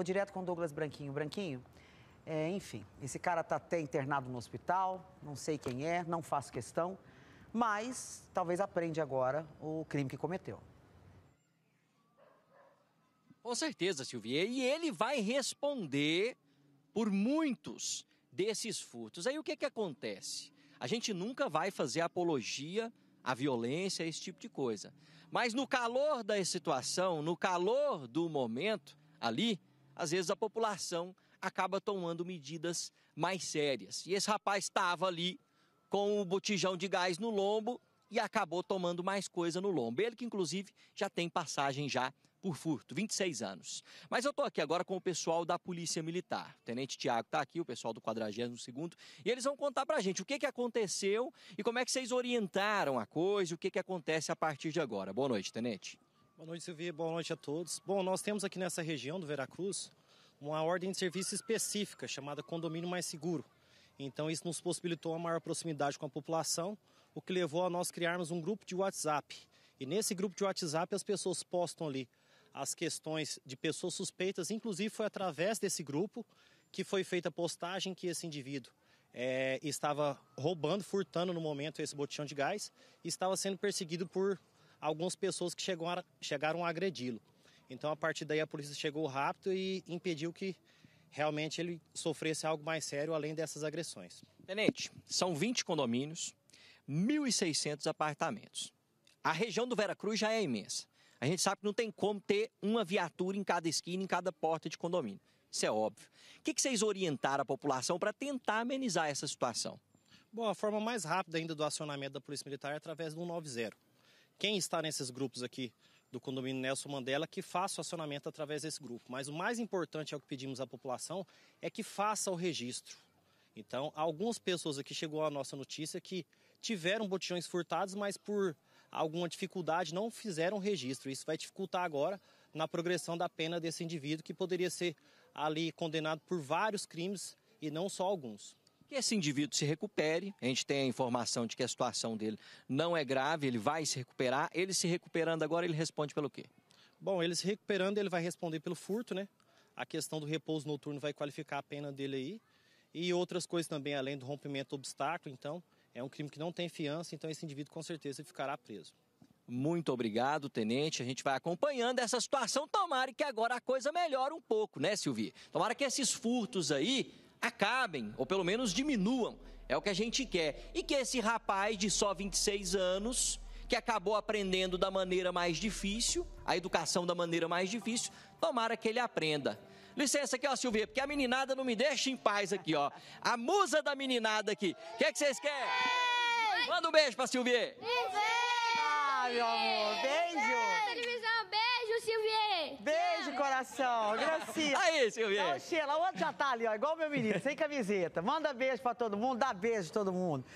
vou direto com o Douglas Branquinho. Branquinho, é, enfim, esse cara está até internado no hospital, não sei quem é, não faço questão, mas talvez aprende agora o crime que cometeu. Com certeza, Silvia. E ele vai responder por muitos desses furtos. Aí o que, que acontece? A gente nunca vai fazer apologia à violência, a esse tipo de coisa. Mas no calor da situação, no calor do momento ali, às vezes a população acaba tomando medidas mais sérias. E esse rapaz estava ali com o botijão de gás no lombo e acabou tomando mais coisa no lombo. Ele que, inclusive, já tem passagem já por furto, 26 anos. Mas eu estou aqui agora com o pessoal da Polícia Militar. O Tenente Tiago está aqui, o pessoal do 42 Segundo e eles vão contar para a gente o que, que aconteceu e como é que vocês orientaram a coisa, o que, que acontece a partir de agora. Boa noite, Tenente. Boa noite, Silvia. Boa noite a todos. Bom, nós temos aqui nessa região do Veracruz uma ordem de serviço específica chamada Condomínio Mais Seguro. Então, isso nos possibilitou uma maior proximidade com a população, o que levou a nós criarmos um grupo de WhatsApp. E nesse grupo de WhatsApp, as pessoas postam ali as questões de pessoas suspeitas. Inclusive, foi através desse grupo que foi feita a postagem que esse indivíduo é, estava roubando, furtando no momento esse botijão de gás e estava sendo perseguido por algumas pessoas que chegaram, chegaram a agredi-lo. Então, a partir daí, a polícia chegou rápido e impediu que realmente ele sofresse algo mais sério além dessas agressões. Tenente, são 20 condomínios, 1.600 apartamentos. A região do Vera Cruz já é imensa. A gente sabe que não tem como ter uma viatura em cada esquina, em cada porta de condomínio. Isso é óbvio. O que, que vocês orientaram a população para tentar amenizar essa situação? Bom, a forma mais rápida ainda do acionamento da Polícia Militar é através do 190 quem está nesses grupos aqui do condomínio Nelson Mandela que faça o acionamento através desse grupo. Mas o mais importante é o que pedimos à população é que faça o registro. Então, algumas pessoas aqui chegou a nossa notícia que tiveram botijões furtados, mas por alguma dificuldade não fizeram registro. Isso vai dificultar agora na progressão da pena desse indivíduo que poderia ser ali condenado por vários crimes e não só alguns que esse indivíduo se recupere. A gente tem a informação de que a situação dele não é grave, ele vai se recuperar. Ele se recuperando agora, ele responde pelo quê? Bom, ele se recuperando, ele vai responder pelo furto, né? A questão do repouso noturno vai qualificar a pena dele aí. E outras coisas também, além do rompimento do obstáculo, então, é um crime que não tem fiança, então esse indivíduo com certeza ficará preso. Muito obrigado, tenente. A gente vai acompanhando essa situação. Tomara que agora a coisa melhore um pouco, né, Silvio? Tomara que esses furtos aí acabem, ou pelo menos diminuam. É o que a gente quer. E que esse rapaz de só 26 anos, que acabou aprendendo da maneira mais difícil, a educação da maneira mais difícil, tomara que ele aprenda. Licença aqui, ó, Silvia, porque a meninada não me deixa em paz aqui, ó. A musa da meninada aqui. O que, é que vocês querem? Manda um beijo pra Silvia. Ai, meu amor. coração. Gracinha. Aí, Silvia. Então, Sheila, o outro já tá ali, ó, igual meu menino, sem camiseta. Manda beijo pra todo mundo, dá beijo a todo mundo.